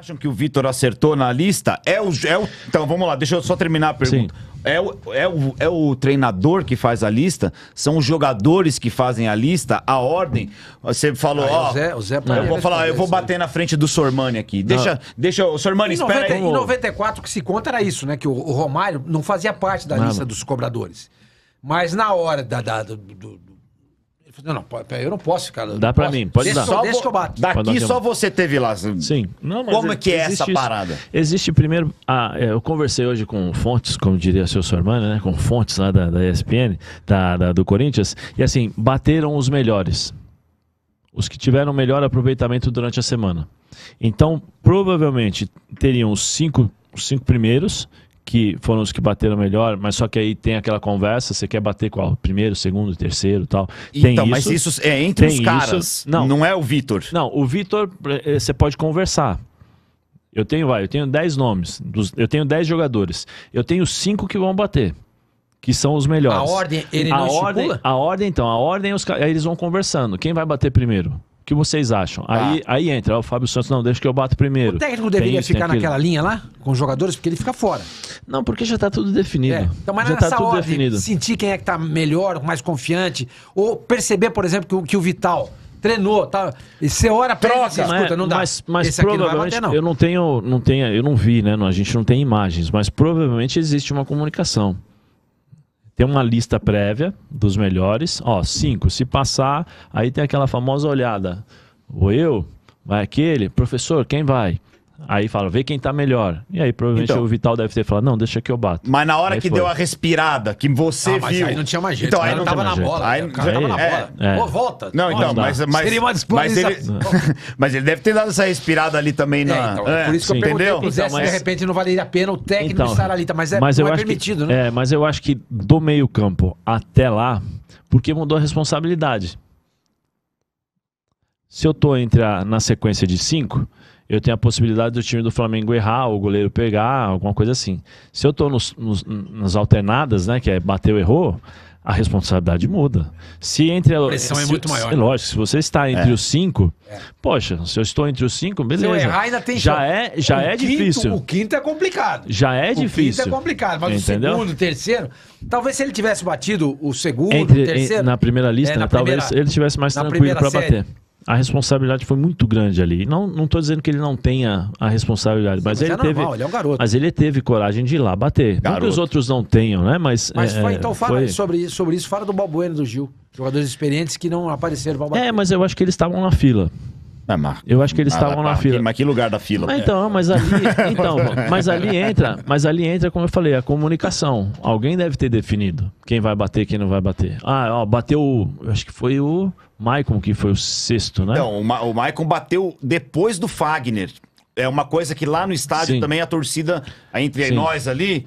acham que o Vitor acertou na lista é o, é o. Então, vamos lá, deixa eu só terminar a pergunta. É o, é, o, é o treinador que faz a lista? São os jogadores que fazem a lista? A ordem? Você falou, ah, é ó. o Zé, o Zé eu vou é falar, eu vou bater né? na frente do Sormani aqui. Deixa, ah. deixa o Sormani, espera 90, aí. Em 94, o que se conta era isso, né? Que o, o Romário não fazia parte da não, lista não. dos cobradores. Mas na hora da, da do, do eu não, não, eu não posso ficar. Dá para mim, pode dar. Só, deixa que eu bato. Daqui só você teve lá. Sim. Não, Como é, é que é essa parada? Existe primeiro. Ah, é, eu conversei hoje com fontes, como diria seu sua irmã, né? Com fontes lá da, da ESPN, da, da, do Corinthians. E assim, bateram os melhores. Os que tiveram melhor aproveitamento durante a semana. Então, provavelmente teriam os cinco, os cinco primeiros que foram os que bateram melhor, mas só que aí tem aquela conversa, você quer bater qual? Primeiro, segundo, terceiro tal. Tem então, isso, mas isso é entre os caras, isso. não, não é o Vitor. Não, o Vitor, é, é, você pode conversar. Eu tenho, vai, eu tenho 10 nomes, dos, eu tenho 10 jogadores. Eu tenho cinco que vão bater que são os melhores. A ordem, ele a não ordem, estipula? A ordem, então, a ordem, os, aí eles vão conversando. Quem vai bater primeiro? que vocês acham? Ah. Aí, tá. aí entra, o Fábio Santos, não, deixa que eu bato primeiro. O técnico deveria ficar naquela linha lá, com os jogadores, porque ele fica fora. Não, porque já está tudo definido. É. Então, mas já nessa tá tudo ordem, definido. sentir quem é que está melhor, mais confiante, ou perceber, por exemplo, que o, que o Vital treinou, tá? E você ora, troca, mas, escuta, não dá. Mas, mas Esse provavelmente não bater, não. eu não tenho, não tenho, eu não vi, né? Não, a gente não tem imagens, mas provavelmente existe uma comunicação tem uma lista prévia dos melhores. Ó, cinco. Se passar, aí tem aquela famosa olhada. Ou eu, vai aquele. Professor, quem vai? Aí fala, vê quem tá melhor. E aí provavelmente então, o Vital deve ter falado, não, deixa que eu bato. Mas na hora aí que foi. deu a respirada, que você ah, viu. Aí não tinha mais jeito. Então, né? aí não né? tava na bola. Aí não tava na bola. Pô, volta. Não, então, mas, mas. Seria uma disputa. Mas ele, mas ele deve ter dado essa respirada ali também na. É, então, é é, por isso que eu perguntei pro então, Zé de repente não valeria a pena o técnico então, estar ali, tá? mas é, mas não é permitido, né? É, mas eu acho que do meio-campo até lá, porque mudou a responsabilidade. Se eu tô entre a, na sequência de cinco, eu tenho a possibilidade do time do Flamengo errar, o goleiro pegar, alguma coisa assim. Se eu estou nas alternadas, né, que é bateu, errou, a responsabilidade muda. Se entre a, pressão é se, é muito maior. lógico, se você está entre é. os cinco, é. poxa, se eu estou entre os cinco, beleza. Se eu errar, ainda tem já é Já o é quinto, difícil. O quinto é complicado. Já é o difícil. O quinto é complicado, mas Entendeu? o segundo, o terceiro. Talvez se ele tivesse batido o segundo, entre, o terceiro. Na primeira lista, é, na né, primeira, talvez ele tivesse mais tranquilo para bater a responsabilidade foi muito grande ali. Não, não dizendo que ele não tenha a responsabilidade, mas, mas, ele é teve. Normal, ele é um garoto. Mas ele teve coragem de ir lá bater. Garoto. Não que os outros não tenham, né? Mas. mas é, então fala foi... sobre, isso, sobre isso, fala do Balbueno do Gil. Jogadores experientes que não apareceram bater. É, mas eu acho que eles estavam na fila. É, Eu acho que eles estavam na fila. Mas que lugar da fila? Mas então, mas ali, então, mas ali entra, mas ali entra, como eu falei, a comunicação. Alguém deve ter definido quem vai bater, quem não vai bater. Ah, ó, bateu, o, acho que foi o Maicon que foi o sexto, né? Não, o, Ma o Maicon bateu depois do Fagner. É uma coisa que lá no estádio Sim. também a torcida entre Sim. nós ali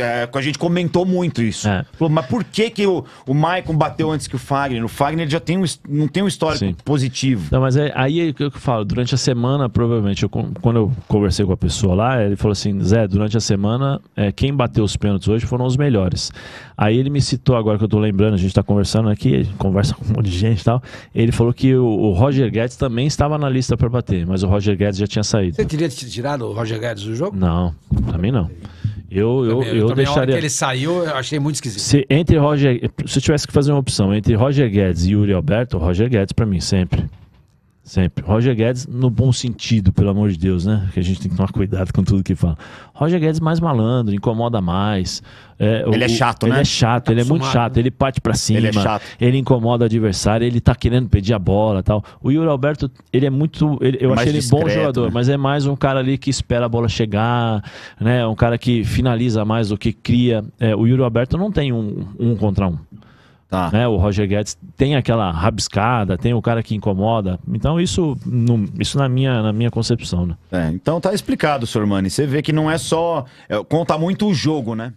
é, a gente comentou muito isso. É. Falou, mas por que, que o, o Maicon bateu antes que o Fagner? O Fagner já tem um, não tem um histórico Sim. positivo. Não, mas é, aí é que eu falo, durante a semana, provavelmente, eu, quando eu conversei com a pessoa lá, ele falou assim: Zé, durante a semana, é, quem bateu os pênaltis hoje foram os melhores. Aí ele me citou agora que eu tô lembrando, a gente tá conversando aqui, conversa com um monte de gente e tal. Ele falou que o, o Roger Guedes também estava na lista para bater, mas o Roger Guedes já tinha saído. Você teria tirado o Roger Guedes do jogo? Não, também não. Eu, eu, eu, eu deixaria. ele saiu, eu achei muito esquisito. Se, entre Roger, se eu tivesse que fazer uma opção entre Roger Guedes e Yuri Alberto, Roger Guedes para mim sempre. Sempre. Roger Guedes, no bom sentido, pelo amor de Deus, né? Que a gente tem que tomar cuidado com tudo que fala. Roger Guedes mais malandro, incomoda mais. É, ele é o, né? é chato, ele é né? Ele é chato, tá ele é muito chato, ele parte para cima. Ele é chato. Ele incomoda o adversário, ele tá querendo pedir a bola tal. O Yuri Alberto, ele é muito. Ele, eu acho achei ele bom jogador, né? mas é mais um cara ali que espera a bola chegar, né? Um cara que finaliza mais do que cria. É, o Yuri Alberto não tem um, um contra um. Tá. Né? O Roger Guedes tem aquela rabiscada, tem o cara que incomoda. Então, isso, no, isso na, minha, na minha concepção. Né? É, então tá explicado, Sormani. Você vê que não é só. É, conta muito o jogo, né?